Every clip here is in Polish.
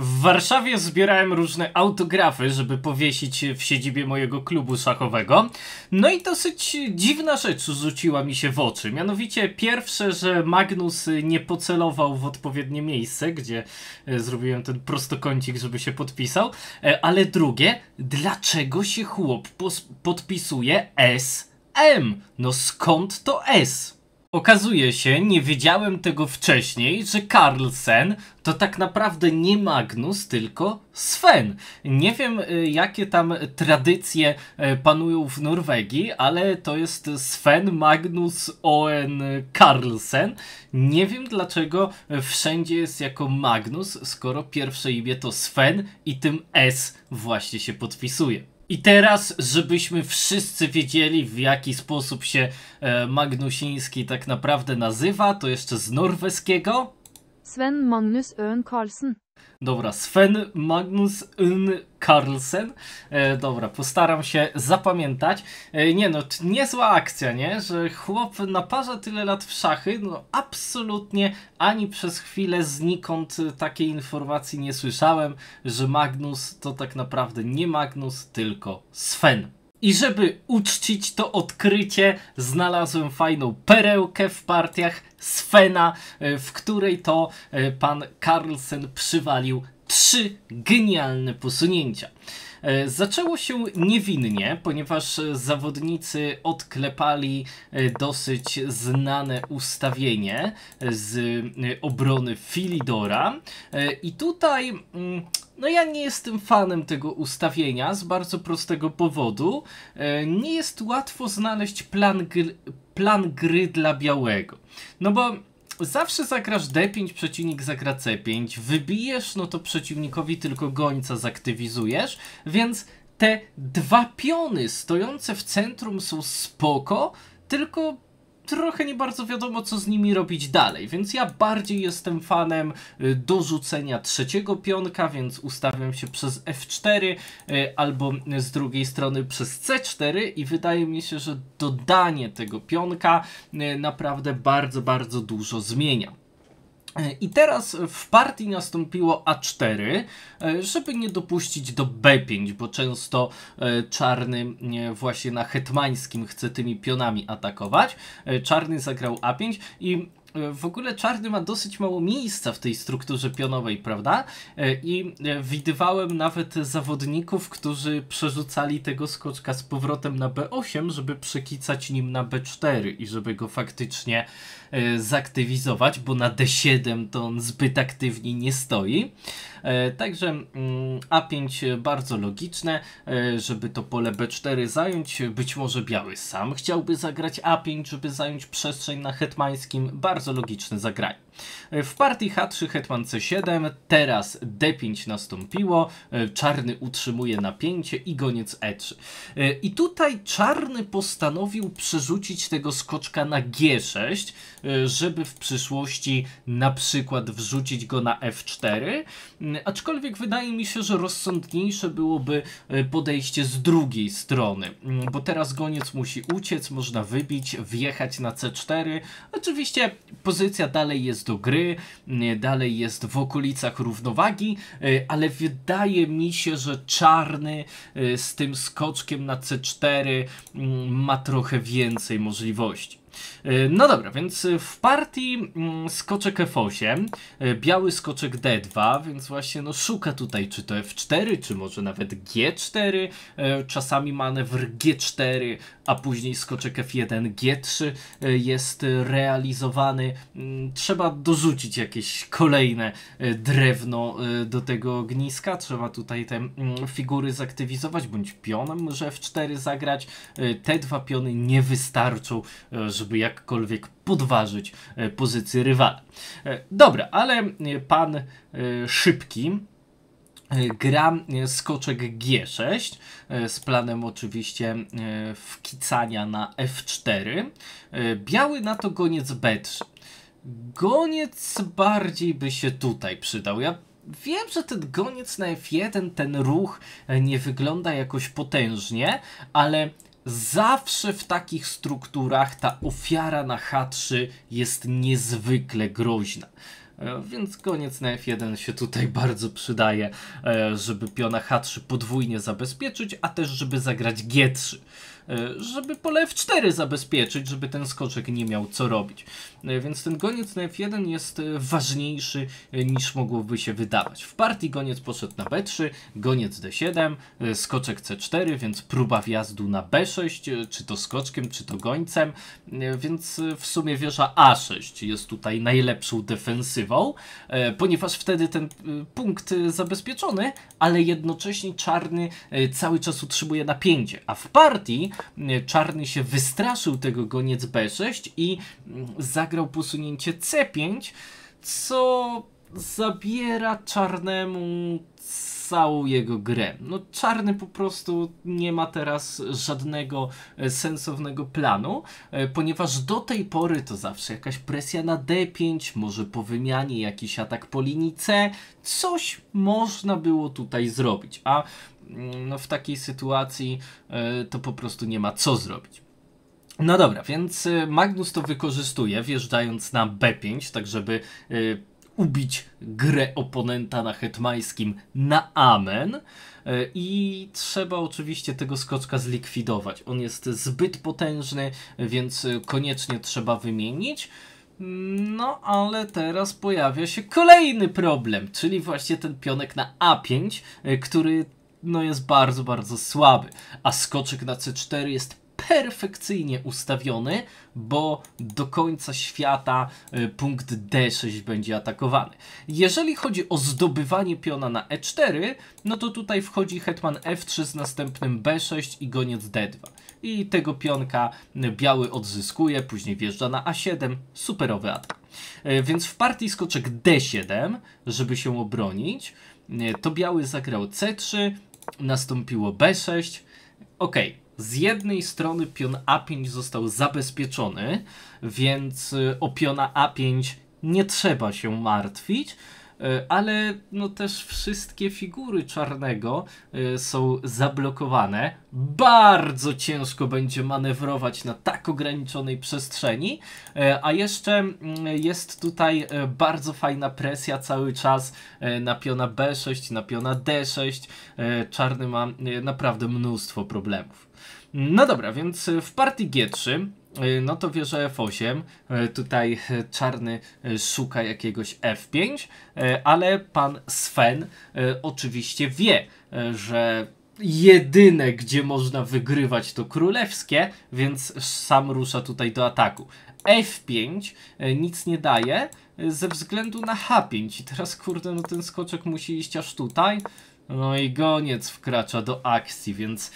W Warszawie zbierałem różne autografy, żeby powiesić w siedzibie mojego klubu szachowego. No i dosyć dziwna rzecz rzuciła mi się w oczy. Mianowicie pierwsze, że Magnus nie pocelował w odpowiednie miejsce, gdzie e, zrobiłem ten prostokącik, żeby się podpisał. E, ale drugie, dlaczego się chłop podpisuje SM? No skąd to S? Okazuje się, nie wiedziałem tego wcześniej, że Carlsen to tak naprawdę nie Magnus, tylko Sven. Nie wiem, y, jakie tam tradycje y, panują w Norwegii, ale to jest Sven Magnus Owen Carlsen. Nie wiem, dlaczego wszędzie jest jako Magnus, skoro pierwsze imię to Sven i tym S właśnie się podpisuje. I teraz, żebyśmy wszyscy wiedzieli, w jaki sposób się e, Magnusiński tak naprawdę nazywa, to jeszcze z norweskiego. Sven Magnus Øen Carlsen. Dobra, Sven Magnus N. Carlsen. E, dobra, postaram się zapamiętać. E, nie no, niezła akcja, nie? Że chłop naparza tyle lat w szachy, no absolutnie ani przez chwilę znikąd takiej informacji nie słyszałem, że Magnus to tak naprawdę nie Magnus, tylko Sven. I żeby uczcić to odkrycie, znalazłem fajną perełkę w partiach Svena, e, w której to e, pan Carlsen przywalił trzy genialne posunięcia. E, zaczęło się niewinnie, ponieważ zawodnicy odklepali dosyć znane ustawienie z obrony Filidora. I tutaj mm, no ja nie jestem fanem tego ustawienia z bardzo prostego powodu. E, nie jest łatwo znaleźć plan, gr plan gry dla białego. No bo zawsze zagrasz D5, przeciwnik zagra C5, wybijesz, no to przeciwnikowi tylko gońca zaktywizujesz, więc te dwa piony stojące w centrum są spoko, tylko trochę nie bardzo wiadomo, co z nimi robić dalej, więc ja bardziej jestem fanem y, dorzucenia trzeciego pionka, więc ustawiam się przez F4 y, albo z drugiej strony przez C4 i wydaje mi się, że dodanie tego pionka y, naprawdę bardzo, bardzo dużo zmienia. E, I teraz w partii nastąpiło A4, e, żeby nie dopuścić do B5, bo często e, czarny właśnie na hetmańskim chce tymi pionami atakować. Czarny zagrał A5 i w ogóle czarny ma dosyć mało miejsca w tej strukturze pionowej, prawda? E, I e, widywałem nawet zawodników, którzy przerzucali tego skoczka z powrotem na B8, żeby przekicać nim na B4 i żeby go faktycznie e, zaktywizować, bo na D7 to on zbyt aktywnie nie stoi. E, także mm, A5 bardzo logiczne, e, żeby to pole B4 zająć. Być może biały sam chciałby zagrać A5, żeby zająć przestrzeń na hetmańskim. Bardzo logiczne zagranie. E, w partii H3 hetman C7, teraz D5 nastąpiło, czarny utrzymuje napięcie i goniec E3. I tutaj czarny postanowił przerzucić tego skoczka na G6, żeby w przyszłości na przykład wrzucić go na F4, Aczkolwiek wydaje mi się, że rozsądniejsze byłoby e, podejście z drugiej strony, mm, bo teraz goniec musi uciec, można wybić, wjechać na C4. Oczywiście pozycja dalej jest do gry, mm, dalej jest w okolicach równowagi, e, ale wydaje mi się, że czarny e, z tym skoczkiem na C4 mm, ma trochę więcej możliwości. E, no dobra, więc e, w partii mm, skoczek F8, e, biały skoczek D2, więc właśnie no szuka tutaj czy to F4, czy może nawet G4, czasami manewr G4, a później skoczek F1, G3 jest realizowany. Mm, trzeba dorzucić jakieś kolejne drewno do tego ogniska, trzeba tutaj te mm, figury zaktywizować, bądź pionem może F4 zagrać. Te dwa piony nie wystarczą, żeby żeby jakkolwiek podważyć e, pozycję rywala. E, dobra, ale e, pan szybki gra skoczek G6 z planem oczywiście wkicania na F4. Biały na to goniec B3. Goniec bardziej by się tutaj przydał. Ja wiem, że ten goniec na F1, ten ruch nie wygląda jakoś potężnie, ale Zawsze w takich strukturach ta ofiara na H3 jest niezwykle groźna. E, więc koniec na F1 się tutaj bardzo przydaje, e, żeby piona H3 podwójnie zabezpieczyć, a też żeby zagrać G3 e, żeby pole F4 zabezpieczyć, żeby ten skoczek nie miał co robić. Więc ten goniec na F1 jest ważniejszy niż mogłoby się wydawać. W partii goniec poszedł na B3, goniec D7, skoczek C4, więc próba wjazdu na B6, czy to skoczkiem, czy to gońcem, więc w sumie wieża A6 jest tutaj najlepszą defensywą używał, e, ponieważ wtedy ten e, punkt e, zabezpieczony, ale jednocześnie czarny cały czas utrzymuje napięcie. A w partii czarny się wystraszył tego goniec B6 i mm, zagrał posunięcie C5, co zabiera czarnemu całą jego grę. No czarny po prostu nie ma teraz żadnego e, sensownego planu, e, ponieważ do tej pory to zawsze jakaś presja na D5, może po wymianie jakiś atak po linii C, coś można było tutaj zrobić, a mm, no, w takiej sytuacji e, to po prostu nie ma co zrobić. No dobra, więc Magnus to wykorzystuje, wjeżdżając na B5, tak żeby ubić grę oponenta na hetmańskim na amen. E, I trzeba oczywiście tego skoczka zlikwidować. On jest zbyt potężny, więc koniecznie trzeba wymienić. No, ale teraz pojawia się kolejny problem, czyli właśnie ten pionek na A5, e, który no jest bardzo, bardzo słaby, a skoczek na C4 jest perfekcyjnie ustawiony, bo do końca świata y, punkt D6 będzie atakowany. Jeżeli chodzi o zdobywanie piona na E4, no to tutaj wchodzi hetman F3 z następnym B6 i goniec D2. I tego pionka y, biały odzyskuje, później wjeżdża na A7, superowy atak. Y, więc w partii skoczek D7, żeby się obronić, to biały zagrał C3, nastąpiło B6, ok z jednej strony pion A5 został zabezpieczony, więc y, o piona A5 nie trzeba się martwić, E, ale no też wszystkie figury czarnego e, są zablokowane. Bardzo ciężko będzie manewrować na tak ograniczonej przestrzeni, e, a jeszcze mm, jest tutaj bardzo fajna presja cały czas na piona B6, na piona D6. Czarny ma naprawdę mnóstwo problemów. No dobra, więc w partii G3 E, no to wieża F8. E, tutaj e, czarny szuka jakiegoś F5, ale pan Sven oczywiście wie, że jedyne, gdzie można wygrywać, to królewskie, więc sam rusza tutaj do ataku. F5 nic nie daje ze względu na H5. I teraz, kurde, no ten skoczek musi iść aż tutaj. No i goniec wkracza do akcji, więc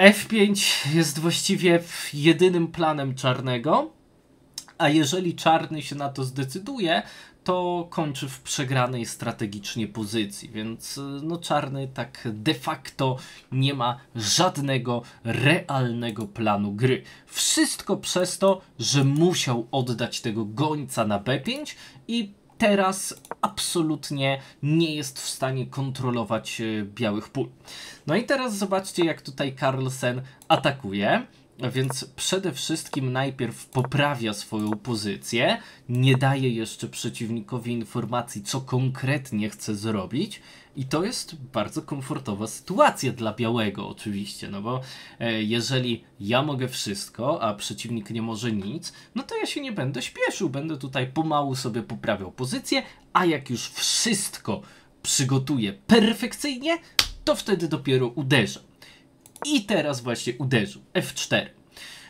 F5 jest właściwie jedynym planem czarnego, a jeżeli czarny się na to zdecyduje, to kończy w przegranej strategicznie pozycji, więc y, no, czarny tak de facto nie ma żadnego realnego planu gry. Wszystko przez to, że musiał oddać tego gońca na B5 i teraz absolutnie nie jest w stanie kontrolować e, białych pól. No i teraz zobaczcie, jak tutaj Carlsen atakuje. Więc przede wszystkim najpierw poprawia swoją pozycję, nie daje jeszcze przeciwnikowi informacji, co konkretnie chce zrobić, i to jest bardzo komfortowa sytuacja dla białego, oczywiście, no bo e, jeżeli ja mogę wszystko, a przeciwnik nie może nic, no to ja się nie będę śpieszył, będę tutaj pomału sobie poprawiał pozycję, a jak już wszystko przygotuję perfekcyjnie, to wtedy dopiero uderzę. I teraz właśnie uderzył. F4.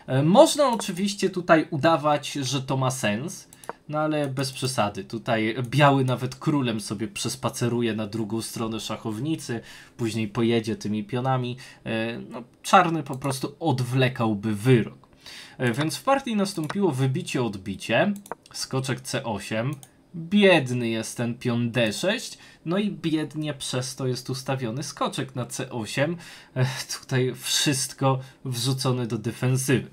E, można oczywiście tutaj udawać, że to ma sens, no ale bez przesady. Tutaj biały nawet królem sobie przespaceruje na drugą stronę szachownicy, później pojedzie tymi pionami. E, no, czarny po prostu odwlekałby wyrok. E, więc w partii nastąpiło wybicie-odbicie, skoczek C8, Biedny jest ten pion D6, no i biednie przez to jest ustawiony skoczek na C8. E, tutaj wszystko wrzucone do defensywy.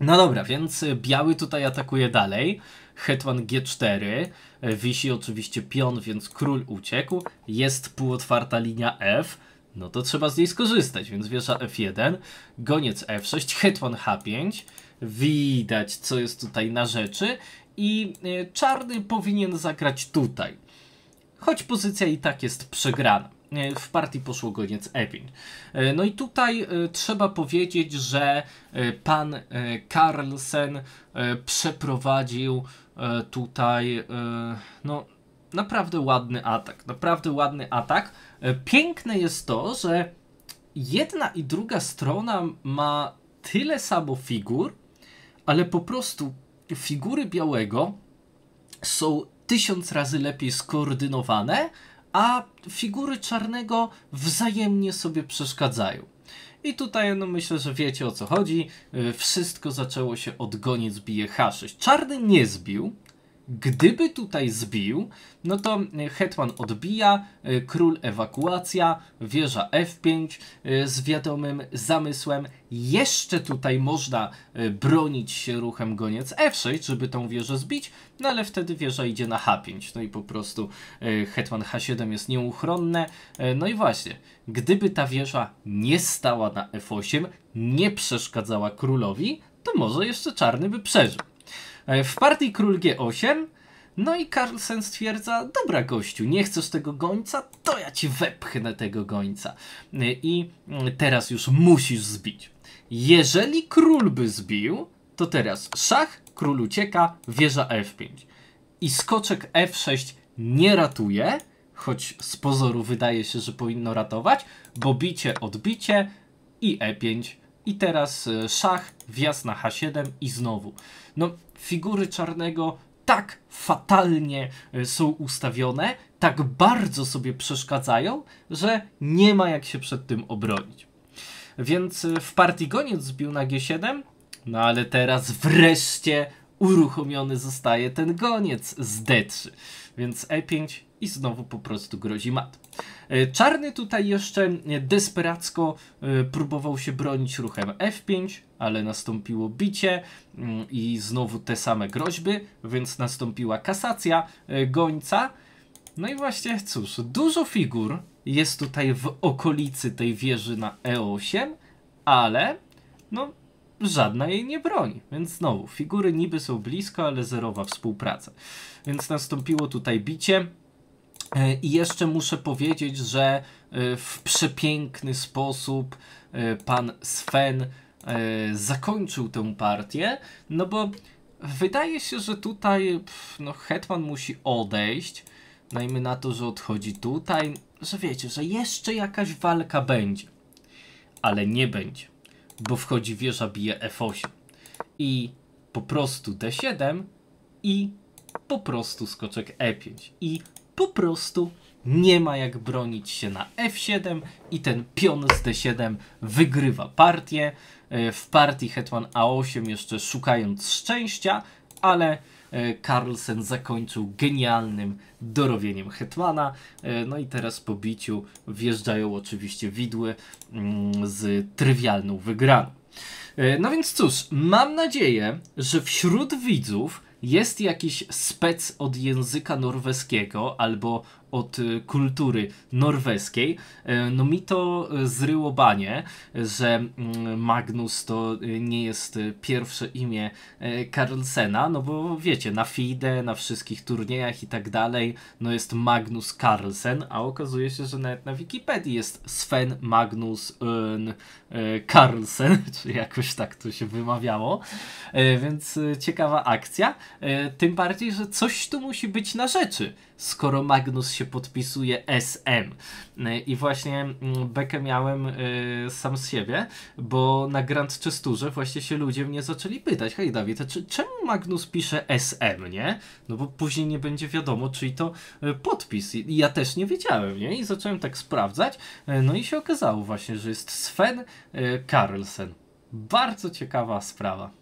No dobra, więc biały tutaj atakuje dalej. Hetman G4, e, wisi oczywiście pion, więc król uciekł. Jest półotwarta linia F, no to trzeba z niej skorzystać, więc wieża F1, goniec F6, hetman H5. Widać, co jest tutaj na rzeczy i y, czarny powinien zagrać tutaj. Choć pozycja i tak jest przegrana. Y, w partii poszło goniec Epin. Y, no i tutaj trzeba powiedzieć, że pan Carlsen przeprowadził tutaj no, naprawdę ładny atak. Naprawdę ładny atak. Piękne jest to, że jedna i druga strona ma tyle samo figur, ale po prostu figury białego są tysiąc razy lepiej skoordynowane, a figury czarnego wzajemnie sobie przeszkadzają. I tutaj no myślę, że wiecie o co chodzi. Y, wszystko zaczęło się od goniec bije H6. Czarny nie zbił, Gdyby tutaj zbił, no to e, hetman odbija, e, król ewakuacja, wieża F5 e, z wiadomym zamysłem. Jeszcze tutaj można bronić się ruchem goniec F6, żeby tą wieżę zbić, no ale wtedy wieża idzie na H5. No i po prostu hetman H7 jest nieuchronne. No i właśnie, gdyby ta wieża nie stała na F8, nie przeszkadzała królowi, to może jeszcze czarny by przeżył. E, w partii król G8, no i Carlsen stwierdza, dobra gościu, nie chcesz tego gońca, to ja ci wepchnę tego gońca. E, I e, teraz już musisz zbić. Jeżeli król by zbił, to teraz szach, król ucieka, wieża F5. I skoczek F6 nie ratuje, choć z pozoru wydaje się, że powinno ratować, bo bicie, odbicie i E5. I teraz szach, wjazd na H7 i znowu no figury czarnego tak fatalnie e, są ustawione, tak bardzo sobie przeszkadzają, że nie ma jak się przed tym obronić. Więc e, w partii goniec zbił na G7, no ale teraz wreszcie uruchomiony zostaje ten goniec z D3. Więc E5 i znowu po prostu grozi mat. E, czarny tutaj jeszcze e, desperacko e, próbował się bronić ruchem F5, ale nastąpiło bicie mm, i znowu te same groźby, więc nastąpiła kasacja gońca. No i właśnie, cóż, dużo figur jest tutaj w okolicy tej wieży na E8, ale no żadna jej nie broni. Więc znowu, figury niby są blisko, ale zerowa współpraca. Więc nastąpiło tutaj bicie. E, I jeszcze muszę powiedzieć, że e, w przepiękny sposób e, pan Sven zakończył tę partię, no bo wydaje się, że tutaj no, Hetman musi odejść. najmniej na to, że odchodzi tutaj, że wiecie, że jeszcze jakaś walka będzie. Ale nie będzie, bo wchodzi wieża, bije F8. I po prostu D7 i po prostu skoczek E5. I po prostu nie ma jak bronić się na F7 i ten pion z D7 wygrywa partię. E, w partii hetman A8 jeszcze szukając szczęścia, ale e, Carlsen zakończył genialnym dorowieniem hetmana. E, no i teraz po biciu wjeżdżają oczywiście widły mm, z trywialną wygraną. No więc cóż, mam nadzieję, że wśród widzów jest jakiś spec od języka norweskiego albo od y, kultury norweskiej, e, no mi to e, zryło banie, że mm, Magnus to y, nie jest y, pierwsze imię e, Carlsena, no bo wiecie, na FIDE, na wszystkich turniejach i tak dalej, no jest Magnus Carlsen, a okazuje się, że nawet na Wikipedii jest Sven Magnus Carlsen, czy jakoś tak to się wymawiało, więc ciekawa akcja, tym bardziej, że coś tu musi być na rzeczy, skoro Magnus się się podpisuje SM. I właśnie mm, bekę miałem y, sam z siebie, bo na Grand Chesturze właśnie się ludzie mnie zaczęli pytać, hej Dawid, a czy, czemu Magnus pisze SM, nie? No bo później nie będzie wiadomo, czyli to y, podpis. I ja też nie wiedziałem, nie? I zacząłem tak sprawdzać, y, no i się okazało właśnie, że jest Sven Carlsen. Bardzo ciekawa sprawa.